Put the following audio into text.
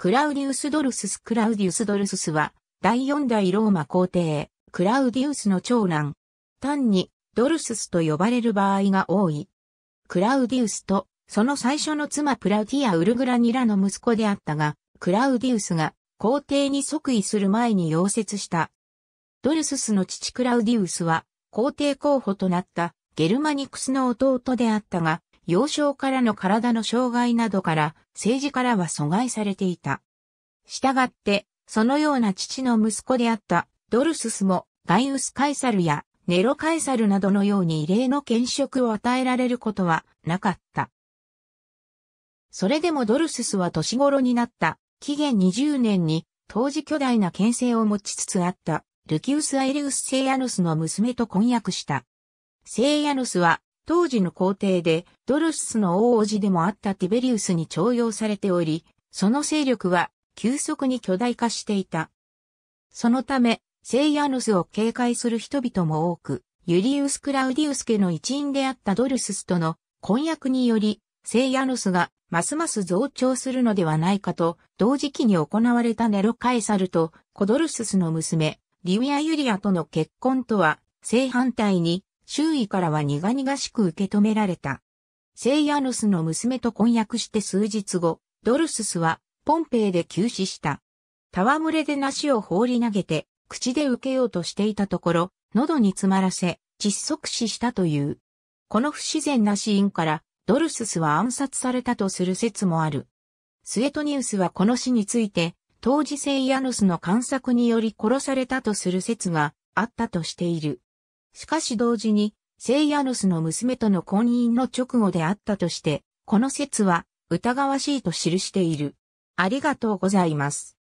クラウディウス・ドルスス・クラウディウス・ドルススは、第四代ローマ皇帝、クラウディウスの長男。単に、ドルススと呼ばれる場合が多い。クラウディウスと、その最初の妻プラウティア・ウルグラニラの息子であったが、クラウディウスが皇帝に即位する前に溶接した。ドルススの父クラウディウスは、皇帝候補となったゲルマニクスの弟であったが、幼少からの体の障害などから政治からは阻害されていた。したがって、そのような父の息子であったドルススもガイウス・カイサルやネロ・カイサルなどのように異例の権職を与えられることはなかった。それでもドルススは年頃になった紀元20年に当時巨大な権勢を持ちつつあったルキウス・アイリウス・セイヤヌスの娘と婚約した。セイヤヌスは当時の皇帝でドルスの王子でもあったティベリウスに徴用されており、その勢力は急速に巨大化していた。そのため、セイヤヌスを警戒する人々も多く、ユリウス・クラウディウス家の一員であったドルススとの婚約により、セイヤヌスがますます増長するのではないかと、同時期に行われたネロ・カエサルとコドルススの娘、リウィア・ユリアとの結婚とは正反対に周囲からは苦々しく受け止められた。セイヤヌスの娘と婚約して数日後、ドルススはポンペイで急死した。戯れで梨を放り投げて、口で受けようとしていたところ、喉に詰まらせ、窒息死したという。この不自然な死因から、ドルススは暗殺されたとする説もある。スエトニウスはこの死について、当時セイヤヌスの観察により殺されたとする説があったとしている。しかし同時に、セイヤヌスの娘との婚姻の直後であったとして、この説は疑わしいと記している。ありがとうございます。